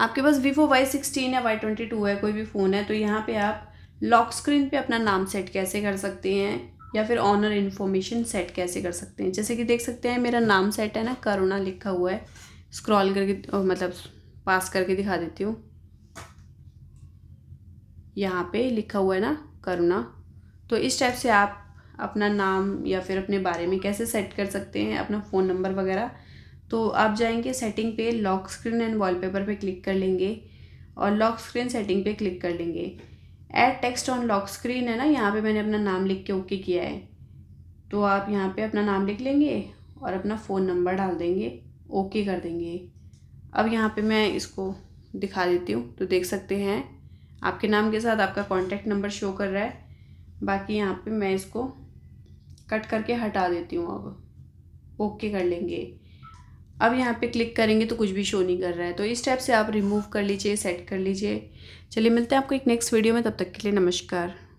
आपके पास Vivo Y sixteen या वाई ट्वेंटी टू है कोई भी फ़ोन है तो यहाँ पे आप लॉक स्क्रीन पे अपना नाम सेट कैसे कर सकते हैं या फिर ऑनर इन्फॉर्मेशन सेट कैसे कर सकते हैं जैसे कि देख सकते हैं मेरा नाम सेट है ना करुणा लिखा हुआ है स्क्रॉल करके मतलब पास करके दिखा देती हूँ यहाँ पे लिखा हुआ है ना करुणा तो इस टाइप से आप अपना नाम या फिर अपने बारे में कैसे सेट कर सकते हैं अपना फ़ोन नंबर वगैरह तो आप जाएंगे सेटिंग पे लॉक स्क्रीन एंड वॉलपेपर पे क्लिक कर लेंगे और लॉक स्क्रीन सेटिंग पे क्लिक कर लेंगे add text on lock screen है ना यहाँ पे मैंने अपना नाम लिख के ओके किया है तो आप यहाँ पे अपना नाम लिख लेंगे और अपना फ़ोन नंबर डाल देंगे ओके कर देंगे अब यहाँ पर मैं इसको दिखा देती हूँ तो देख सकते हैं आपके नाम के साथ आपका कॉन्टैक्ट नंबर शो कर रहा है बाकी यहाँ पर मैं इसको कट करके हटा देती हूँ अब ओके कर लेंगे अब यहाँ पे क्लिक करेंगे तो कुछ भी शो नहीं कर रहा है तो इस टाइप से आप रिमूव कर लीजिए सेट कर लीजिए चलिए मिलते हैं आपको एक नेक्स्ट वीडियो में तब तक के लिए नमस्कार